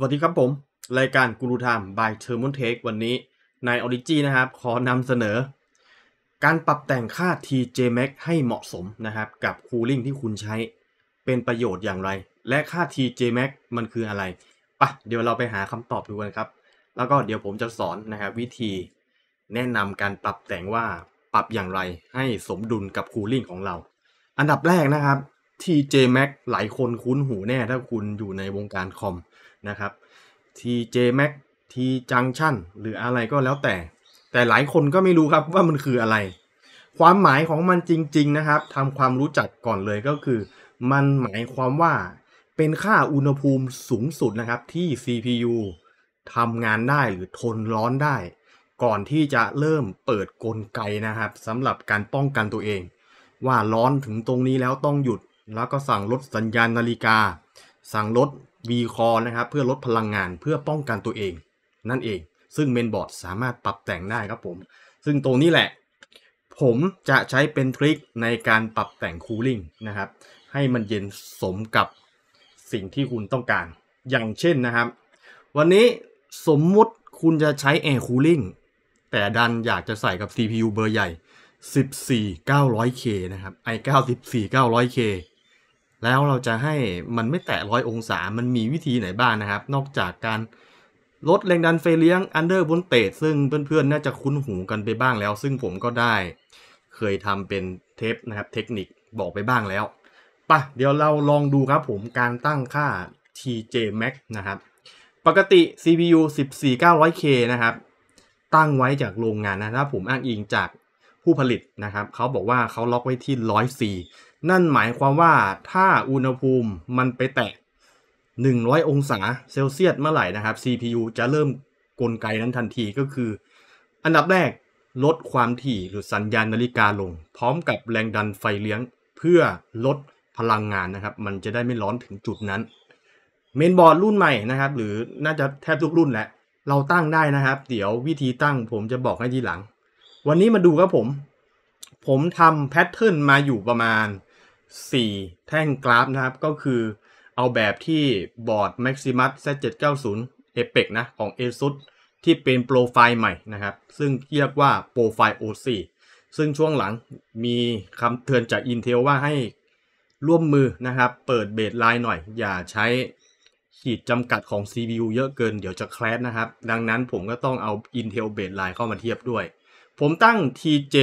วัสดีครับผม รายการกูรูไามบ by t ท e r m o n t e c h วันนี้ ในอริจินะครับ ขอนำเสนอ การปรับแต่งค่า TJ Max ให้เหมาะสมนะครับ กับคูลิ่งที่คุณใช้เป็นประโยชน์อย่างไร และค่า TJ Max มันคืออะไรปะเดี๋ยวเราไปหาคำตอบดูกันครับ แล้วก็เดี๋ยวผมจะสอนนะครับวิธี แนะนำการปรับแต่งว่าปรับอย่างไร ให้สมดุลกับคูลิ่งของเรา อันดับแรกนะครับ TJ Max หลายคนคุ้นหูแน่ ถ้าคุณอยู่ในวงการคอมนะครับ TJ Max T Junction หรืออะไรก็แล้วแต่ แต่หลายคนก็ไม่รู้ครับว่ามันคืออะไร ความหมายของมันจริงๆนะครับ ทำความรู้จักก่อนเลยก็คือ มันหมายความว่าเป็นค่าอุณหภูมิสูงสุดนะครับที่ CPU ทำงานได้หรือทนร้อนได้ ก่อนที่จะเริ่มเปิดกลไกนะครับสำหรับการป้องกันตัวเอง ว่าร้อนถึงตรงนี้แล้วต้องหยุด แล้วก็สั่งลดสัญญาณนาฬิกา สั่งลด Vcore นะครับเพื่อลดพลังงานเพื่อป้องกันตัวเอง นั่นเอง ซึ่งเมนบอร์ดสามารถปรับแต่งได้ครับผม ซึ่งตรงนี้แหละ ผมจะใช้เป็นทริคในการปรับแต่งคูลิ่งนะครับให้มันเย็นสมกับสิ่งที่คุณต้องการอย่างเช่นนะครับ วันนี้สมมุติคุณจะใช้แอร์คูลิ่ง แต่ดันอยากจะใส่กับ CPU เบอร์ใหญ่ 14900K นะครับ i9 14900K แล้วเราจะให้มันไม่แตะร้อยองศา มันมีวิธีไหนบ้างนะครับ นอกจากการลดแรงดันไฟเลี้ยงอันเดอร์บนเตดซึ่งเพื่อนๆ น่าจะคุ้นหูกันไปบ้างแล้ว ซึ่งผมก็ได้เคยทำเป็นเทปนะครับ เทคนิคบอกไปบ้างแล้วปะเดี๋ยวเราลองดูครับผม การตั้งค่า TJ Max นะครับ ปกติ CPU 14900K นะครับ ตั้งไว้จากโรงงานนะ ถ้าผมอ้างอิงจากผู้ผลิตนะครับเขาบอกว่าเขาล็อกไว้ที่ 100C นั่นหมายความว่าถ้าอุณหภูมิมันไปแตะ 100 องศาเซลเซียสเมื่อไหร่นะครับ CPU จะเริ่มกลไกนั้นทันทีก็คือ อันดับแรกลดความถี่หรือสัญญาณนาฬิกาลง พร้อมกับแรงดันไฟเลี้ยง เพื่อลดพลังงานนะครับ มันจะได้ไม่ร้อนถึงจุดนั้น เมนบอร์ดรุ่นใหม่นะครับ หรือน่าจะแทบทุกรุ่นแหละ เราตั้งได้นะครับ เดี๋ยววิธีตั้ง ผมจะบอกให้ทีหลัง วันนี้มาดูครับผม ผมทำแพทเทิร์นมาอยู่ประมาณ4 แท่งกราฟนะครับก็คือเอาแบบที่บอร์ด Maximus Z790 APEX นะของ ASUS ที่เป็นโปรไฟล์ใหม่นะครับ ซึ่งเรียกว่าโปรไฟล์ OC ซึ่งช่วงหลังมีคำเตือนจาก Intel ว่าให้ร่วมมือนะครับเปิดเบสไลน์หน่อย อย่าใช้ขีดจำกัดของ CPU เยอะเกินเดี๋ยวจะแคลสนะครับ ดังนั้นผมก็ต้องเอา Intel b a s e l i n เข้ามาเทียบด้วย ผมตั้ง TJ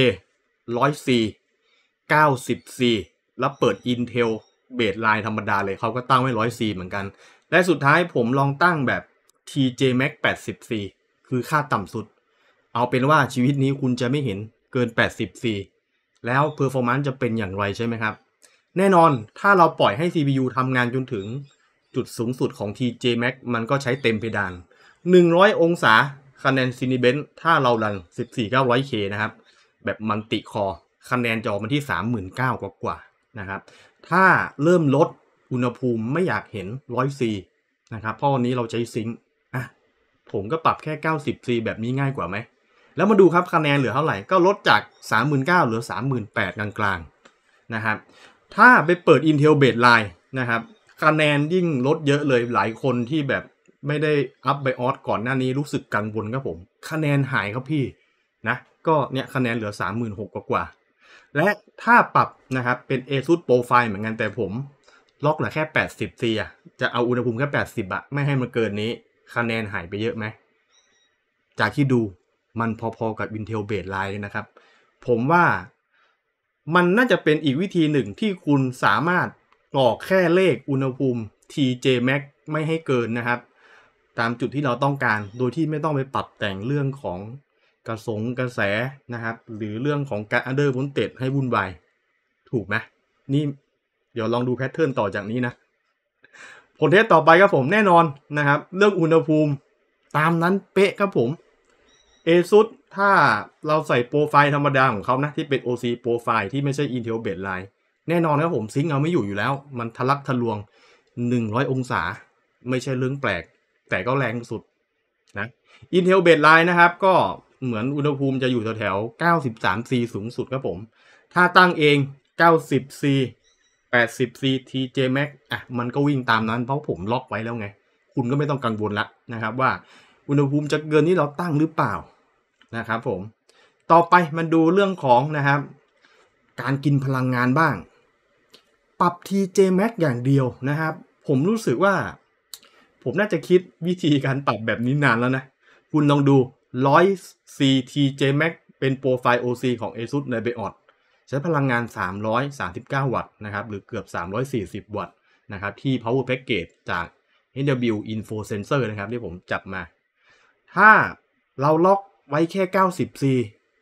100C 90C แล้วเปิด Intel เบสไลน์ธรรมดาเลยเขาก็ตั้งไว้1 0ซีเหมือนกัน และสุดท้ายผมลองตั้งแบบ TJ Max 80C คือค่าต่ำสุด เอาเป็นว่าชีวิตนี้คุณจะไม่เห็นเกิน 80C แล้ว Performance จะเป็นอย่างไรใช่ไหมครับ แน่นอนถ้าเราปล่อยให้ CPU ทำงานจนถึง จุดสูงสุดของ TJ Max มันก็ใช้เต็มเพดาน 100 องศาคะแนนซินิเบนถ้าเรารัน 14900K นะครับ แบบมันติคอคะแนนจอมันที่ 39,000 กว่านะครับ ถ้าเริ่มลดอุณหภูมิไม่อยากเห็นร้อยซีนะครับ เพราะวันนี้เราใช้ซิงค์อ่ะผมก็ปรับแค่ 90ีแบบนี้ง่ายกว่าไหม แล้วมาดูครับคะแนนเหลือเท่าไหร่ ก็ลดจาก 39,000เหลือ 38,000 กลางๆนะครับ ถ้าไปเปิด Intel Baseline นะครับ คะแนนยิ่งลดเยอะเลย หลายคนที่แบบไม่ได้อัพไบออสก่อนหน้านี้รู้สึกกังวลครับผม คะแนนหายครับพี่นะ ก็เนี่ยคะแนนเหลือ 3 6มหมกว่าและถ้าปรับนะครับ เป็น ASUS Profile เหมือนกันแต่ผม ล็อกเหลือแค่ 80ซีอะจะเอาอุณหภูมิแค่ 80อะไม่ให้มันเกินนี้ คะแนนหายไปเยอะไหม จากที่ดูมันพอๆกับ Intel Base Line ลนะครับ ผมว่ามันน่าจะเป็นอีกวิธีหนึ่งที่คุณสามารถกรอกแค่เลขอุณหภูมิ TJ Max ไม่ให้เกินนะครับ ตามจุดที่เราต้องการโดยที่ไม่ต้องไปปรับแต่งเรื่องของกระสงกระแสนะครับ หรือเรื่องของการอันเดอร์วุนเต็ดให้วุ่นวาย ถูกไหมนี่ เดี๋ยวลองดูแพทเทิร์นต่อจากนี้นะผลเทสต่อไปครับผมแน่นอนนะครับ เรื่องอุณหภูมิตามนั้นเป๊ะครับผม เอซุด ถ้าเราใส่โปรไฟล์ธรรมดาของเขานะ ที่เป็น OC โปรไฟล์ที่ไม่ใช่ Intel b a s e l i n e แน่นอนครับผมซิงเอาไม่อยู่อยู่แล้ว มันทะลักทะลวง 100 องศาไม่ใช่เรื่องแปลก แต่ก็แรงสุดนะ Intel b a s e l i n e นะครับก็เหมือนอุณหภูมิจะอยู่แถวๆ93 C สูงสุดครับผม ถ้าตั้งเอง90 C 80 C TJ Max อ่ะมันก็วิ่งตามนั้น เพราะผมล็อกไว้แล้วไง คุณก็ไม่ต้องกังวลละนะครับว่าอุณหภูมิจะเกินนี้เราตั้งหรือเปล่า นะครับผม ต่อไปมันดูเรื่องของนะครับ การกินพลังงานบ้าง ปรับ TJ Max อย่างเดียวนะครับ ผมรู้สึกว่า ผมน่าจะคิดวิธีการปรับแบบนี้นานแล้วนะคุณลองดู100 CTJ Max เป็นโปรไฟล์ OC ของ ASUS ใน BIOS ใช้พลังงาน 339 วัตต์นะครับหรือเกือบ 340 วัตต์นะครับที่ Power Package จาก HW Info Sensor นะครับที่ผมจับมา ถ้าเราล็อกไว้แค่ 90C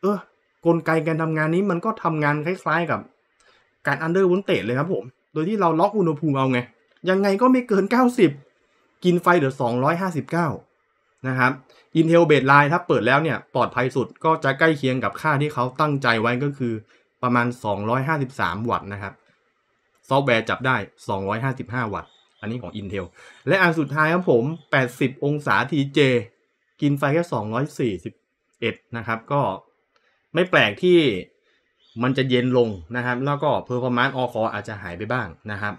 เออกลไกการทำงานนี้มันก็ทำงานคล้ายๆกับการอันเดอร์วุ้นเตเลยครับผม โดยที่เราล็อกอุณหภูมิเอาไง ยังไงก็ไม่เกิน 90 กินไฟเหือ259นะครับ Intel Baseline ถ้าเปิดแล้วเนี่ย ปลอดภัยสุดก็จะใกล้เคียงกับค่าที่เขาตั้งใจไว้ก็คือประมาณ 253 วัตต์นะครับ ซอฟต์แวร์จับได้ 255 วัตต์ อันนี้ของ Intel และอันสุดท้ายครับผม 80 องศา TJ กินไฟแค่ 241 นะครับ ก็ไม่แปลกที่มันจะเย็นลงนะครับ แล้วก็เพอร์ฟอร์มานซ์ออคออาจจะหายไปบ้างนะครับ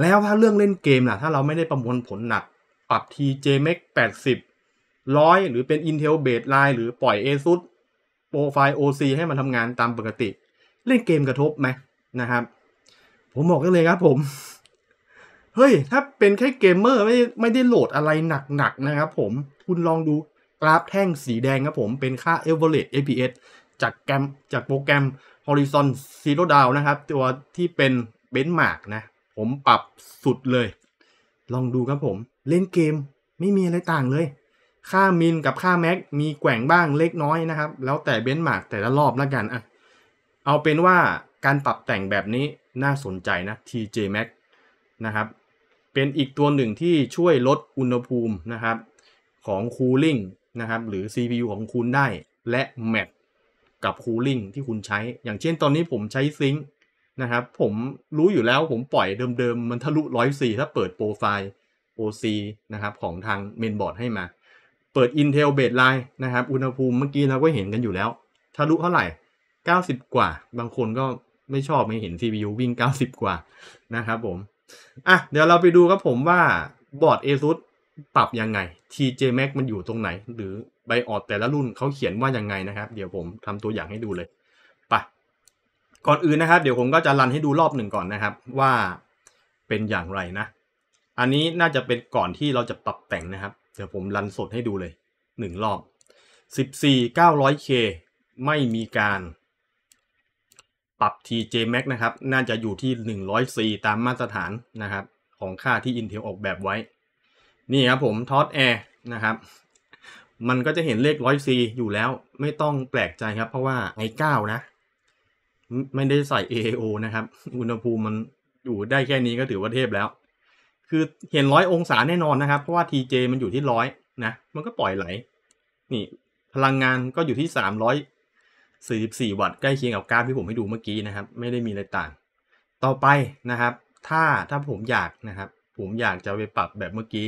แล้วถ้าเรื่องเล่นเกมล่ะถ้าเราไม่ได้ประมวลผลหนักปรับ TJ Max 80ร้อยหรือเป็น Intel base line หรือปล่อย ASUS โปรไฟล์ OC ให้มันทำงานตามปกติ เล่นเกมกระทบไหมนะครับ ผมบอกกันเลยครับผม เฮ้ย ถ้าเป็นแค่เกมเมอร์ไม่ไม่ได้โหลดอะไรหนักๆนะครับผมคุณลองดูกราฟแท่งสีแดงครับผมเป็นค่า average FPS จากแกมจากโปรแกรม Horizon Zero Dawn นะครับ ตัวที่เป็นเบนมาร์กนะ ผมปรับสุดเลย ลองดูครับผม เล่นเกมไม่มีอะไรต่างเลยค่ามินกับค่าแม็กมีแกว่งบ้างเล็กน้อยนะครับ แล้วแต่เบนมาร์กแต่ละรอบแล้วกันอ่ะเอาเป็นว่าการปรับแต่งแบบนี้น่าสนใจนะ TJ Max นะครับเป็นอีกตัวหนึ่งที่ช่วยลดอุณหภูมินะครับ ของคูลิ่งนะครับหรือ CPU ของคุณได้ และแมทกับคูลิ่งที่คุณใช้ อย่างเช่นตอนนี้ผมใช้ซิงค์นะครับผมรู้อยู่แล้วผมปล่อยเดิมๆมันทะลุ104 ถ้าเปิดโปรไฟล์ OC นะครับ ของทางเมนบอร์ดให้มาเปิด Intel Baseline นะครับ อุณหภูมิเมื่อกี้เราก็เห็นกันอยู่แล้วทะลุเท่าไหร่ 90 กว่า บางคนก็ไม่ชอบไม่เห็น CPU วิ่ง 90 กว่านะครับผมอ่ะเดี๋ยวเราไปดูครับผมว่าบอร์ด ASUS ปรับยังไง TJ Max มันอยู่ตรงไหน หรือไบออดแต่ละรุ่นเขาเขียนว่ายังไงนะครับ เดี๋ยวผมทำตัวอย่างให้ดูเลยไปก่อนอื่นนะครับ เดี๋ยวผมก็จะรันให้ดูรอบหนึ่งก่อนนะครับว่าเป็นอย่างไรนะ อันนี้น่าจะเป็นก่อนที่เราจะปรับแต่งนะครับเดี๋ยวผมรันสดให้ดูเลยหนึ่งรอบ 14,900k ไม่มีการปรับ TJ Max นะครับ น่าจะอยู่ที่ 100C ตามมาตรฐานนะครับ ของค่าที่ Intel ออกแบบไว้ นี่ครับผม ทอสแอร์นะครับ มันก็จะเห็นเลข 100C อยู่แล้ว ไม่ต้องแปลกใจครับ เพราะว่าไอ9นะ ไม่ได้ใส่ AAO นะครับ อุณหภูมิมันอยู่ได้แค่นี้ก็ถือว่าเทพแล้วคือเห็นร้อยองศาแน่นอนนะครับเพราะว่า TJ มันอยู่ที่ร้อยนะมันก็ปล่อยไหล นี่ พลังงานก็อยู่ที่สามร้อยสี่สิบสี่วัตต์ใกล้เคียงกับกราฟที่ผมให้ดูเมื่อกี้นะครับ ไม่ได้มีอะไรต่าง ต่อไปนะครับ ถ้าถ้าผมอยากนะครับ ผมอยากจะไปปรับแบบเมื่อกี้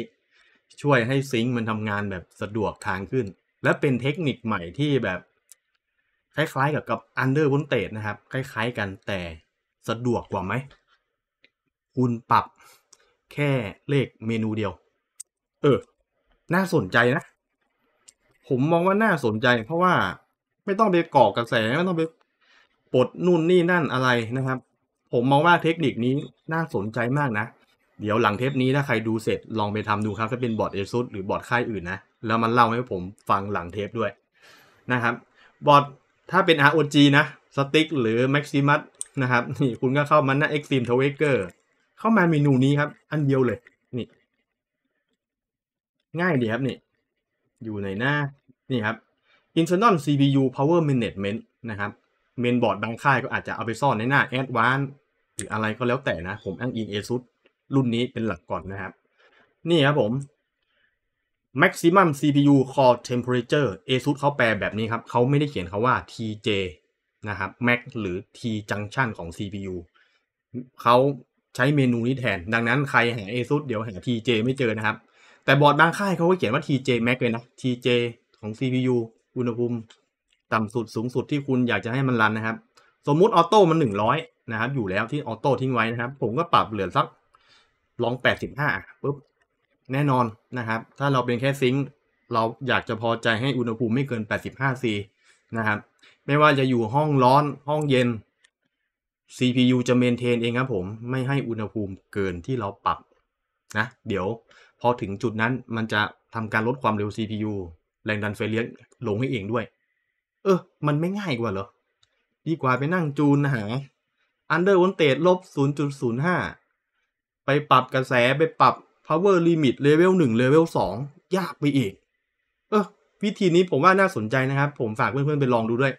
ช่วยให้ซิงค์มันทำงานแบบสะดวกทางขึ้น และเป็นเทคนิคใหม่ที่แบบคล้าย ๆกับกับอันเดอร์วอลเตนะครับคล้ายๆ กันแต่สะดวกกว่าไหม คุณปรับแค่เลขเมนูเดียว เออ น่าสนใจนะ ผมมองว่าน่าสนใจเพราะว่าไม่ต้องไปก่อกระแสไม่ต้องไปปลดนู่นนี่นั่นอะไรนะครับ ผมมองว่าเทคนิคนี้น่าสนใจมากนะ เดี๋ยวหลังเทปนี้ถ้าใครดูเสร็จลองไปทำดูครับ ถ้าเป็นบอร์ดเอซุดหรือบอร์ดค่ายอื่นนะแล้วมันเล่าให้ผมฟังหลังเทปด้วยนะครับบอร์ดถ้าเป็น ROG นะสติ๊กหรือ Maximus นะครับนี่คุณก็เข้ามันนะ Extreme t a w k e r เข้ามาเมนูนี้ครับ อันเดียวเลยนี่ง่ายดีครับนี่ อยู่ในหน้านี่ครับ internal CPU power management นะครับเมนบอร์ดบางค่ายก็อาจจะเอาไปซ่อนในหน้า advanced หรืออะไรก็แล้วแต่นะ ผมอ้างอิง ASUS รุ่นนี้เป็นหลักก่อนนะครับ นี่ครับผม maximum CPU core temperature ASUS เขาแปลแบบนี้ครับเขาไม่ได้เขียนคาว่า TJ นะครับ max หรือ T junction ของ CPU เขาใช้เมนูนี้แทน ดังนั้นใครหา ASUS เดี๋ยวหา TJ ไม่เจอนะครับ แต่บอร์ดบางค่ายเขาก็เขียนว่า TJ Max เลยนะ TJ ของ CPU อุณหภูมิต่ำสุดสูงสุดที่คุณอยากจะให้มันรันนะครับ สมมุติออโต้มัน 100 นะครับ อยู่แล้วที่ออโต้ทิ้งไว้นะครับ ผมก็ปรับเหลือสัก ลอง 85ปุ๊บ แน่นอนนะครับ ถ้าเราเป็นแค่ซิงค์ เราอยากจะพอใจให้อุณหภูมิไม่เกิน 85C นะครับ ไม่ว่าจะอยู่ห้องร้อน ห้องเย็น CPU จะเมนเทนเองครับผมไม่ให้อุณหภูมิเกินที่เราปรับนะ เดี๋ยว พอถึงจุดนั้นมันจะทำการลดความเร็ว CPU แรงดันไฟเลี้ยงลงให้เองด้วย เออมันไม่ง่ายกว่าเหรอ ดีกว่าไปนั่งจูนฮะอันเดอร์วอลเตลบ 0.05 ไปปรับกระแสไปปรับ power limit level 1 level 2ยากไปอีก เออวิธีนี้ผมว่าน่าสนใจนะครับ ผมฝากเพื่อนๆไปลองดูด้วย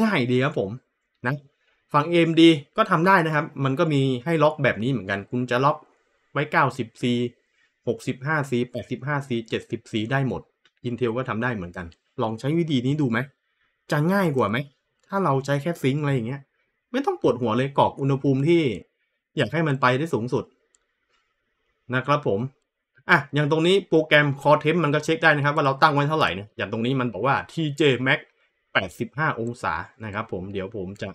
ง่ายดีครับผมนะฝั่ง AMD ก็ทำได้นะครับ มันก็มีให้ล็อกแบบนี้เหมือนกัน คุณจะล็อกไว้ 90C 65C 85C 70C ได้หมด Intel ก็ทำได้เหมือนกัน ลองใช้วิธีนี้ดูไหม จะง่ายกว่าไหม ถ้าเราใช้แค่ซิง์อะไรอย่างเงี้ย ไม่ต้องปวดหัวเลยกรอกอุณหภูมิที่อยากให้มันไปได้สูงสุด นะครับผมอ่ะอย่างตรงนี้โปรแกรม Core t e m มันก็เช็คได้นะครับ ว่าเราตั้งไว้เท่าไหร่เนี่ย อย่างตรงนี้มันบอกว่า TJ Max 85องศานะครับผม เดี๋ยวผมจะ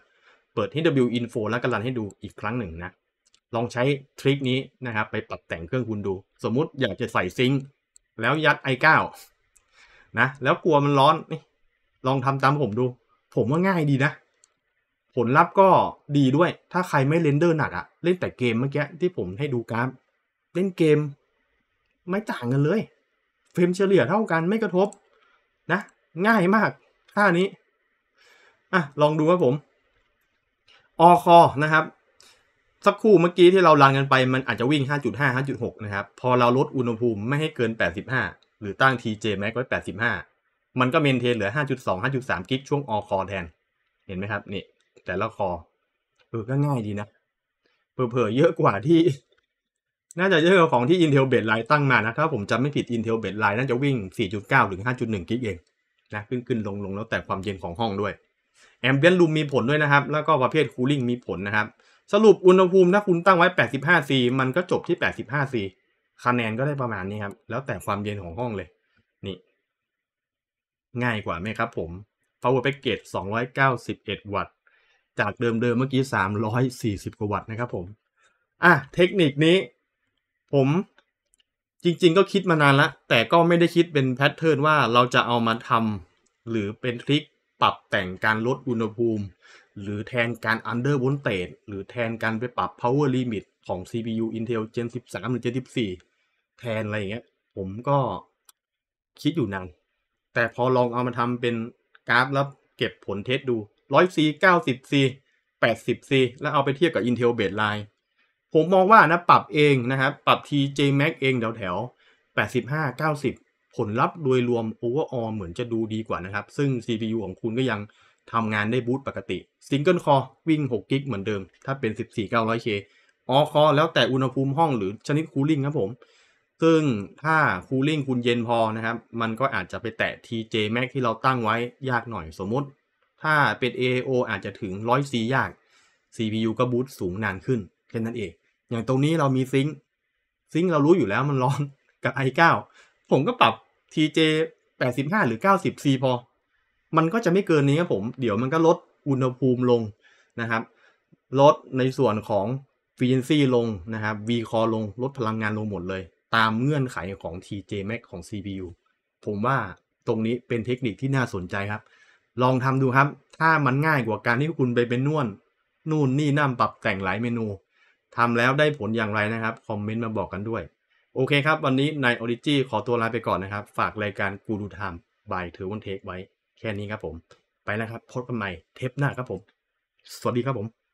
เปิด HW Info แล้วก็รันให้ดูอีกครั้งหนึ่งนะ ลองใช้ทริคนี้นะครับ ไปปรับแต่งเครื่องคุณดู สมมุติอยากจะใส่ซิงค์แล้วยัด i9 นะ แล้วกลัวมันร้อนนี่ลองทำตามผมดู ผมว่าง่ายดีนะ ผลลัพธ์ก็ดีด้วย ถ้าใครไม่เรนเดอร์หนักอะเล่นแต่เกมเมื่อกี้ที่ผมให้ดูกราฟ เล่นเกมไม่ต่างกันเลย เฟรมเฉลี่ยเท่ากันไม่กระทบนะ ง่ายมากท่านี้ อ่ะ ลองดูครับผมอคอนะครับ สักครู่เมื่อกี้ที่เรารันกันไปมันอาจจะวิ่ง 5.5 5.6 นะครับ พอเราลดอุณหภูมิไม่ให้เกิน 85 หรือตั้ง TJ Max ไว้ 85 มันก็เมนเทนเหลือ 5.2 5.3 กิกช่วงอคอแทน เห็นไหมครับ นี่ แต่ละคอเออก็ง่ายดีนะ เผลอๆเยอะกว่าที่ น่าจะเยอะกว่าของที่ Intel Baseline ตั้งมานะครับ ผมจำไม่ผิด Intel Baseline น่าจะวิ่ง 4.9 ถึง 5.1 กิกเองนะขึ้นขึ้นลงลงแล้วแต่ความเย็นของห้องด้วยแอมเบียนลูมมีผลด้วยนะครับ แล้วก็ประเภทคูลิ่งมีผลนะครับ สรุปอุณหภูมิ ถ้าคุณตั้งไว้ 8 5 ซีมันก็จบที่ 8 5 ซีคะแนนก็ได้ประมาณนี้ครับ แล้วแต่ความเย็นของห้องเลย นี่ ง่ายกว่าไหมครับผม Power Package 291 วัตต์ จากเดิมเดิมเมื่อกี้ 340 กว่าวัตต์นะครับผม อ่ะเทคนิคนี้ ผมจริงๆก็คิดมานานละแต่ก็ไม่ได้คิดเป็นแพทเทิร์นว่าเราจะเอามาทำหรือเป็นทริคปรับแต่งการลดอุณหภูมิ หรือแทนการ under voltage หรือแทนการไปปรับ power limit ของ CPU Intel Gen 13หรือ Gen 14แทนอะไรอย่างเงี้ย ผมก็คิดอยู่นานแต่พอลองเอามาทำเป็นกราฟแล้วเก็บผลเทสดู 100C 90C 80C แล้วเอาไปเทียบกับ Intel baseline ผมมองว่านะปรับเองนะครับ ปรับ TJ Max เองแถวแถว 85 90ผลลัพธ์โดยรวม overall เหมือนจะดูดีกว่านะครับ ซึ่ง CPU ของคุณก็ยังทำงานได้บูตปกติ Single Core วิ่ง6กิกเหมือนเดิม ถ้าเป็น 14900K ออคอแล้วแต่อุณหภูมิห้อง หรือชนิดคูลิ่งครับผม ซึ่งถ้าคูลิ่งคุณเย็นพอนะครับ มันก็อาจจะไปแตะ TJ Max ที่เราตั้งไว้ยากหน่อยสมมติ ถ้าเป็น AO อาจจะถึง 100C ยาก CPU ก็บูตสูงนานขึ้นแค่นั้นเองอย่างตรงนี้เรามีซิงซิงเรารู้อยู่แล้วมันร้อนกับ i9 ผมก็ปรับ TJ 85 หรือ90 C พอ มันก็จะไม่เกินนี้ครับผม เดี๋ยวมันก็ลดอุณหภูมิลงนะครับ ลดในส่วนของฟีนซี e ลงนะครับ V core ลง ลดพลังงานลงหมดเลย ตามเงื่อนไขของ TJ Max ของ CPU ผมว่าตรงนี้เป็นเทคนิคที่น่าสนใจครับ ลองทำดูครับ ถ้ามันง่ายกว่าการที่คุณไปเป็นนวดนู่นนี่นั่นปรับแต่งหลายเมนู ทำแล้วได้ผลอย่างไรนะครับ คอมเมนต์มาบอกกันด้วยโอเคครับ วันนี้ในออริจีขอตัวลาไปก่อนนะครับ ฝากรายการกูดูไทม์บายเทอร์วันเทคไว้แค่นี้ครับผม ไปแล้วครับพบกันใหม่เทปหน้าครับผม สวัสดีครับผม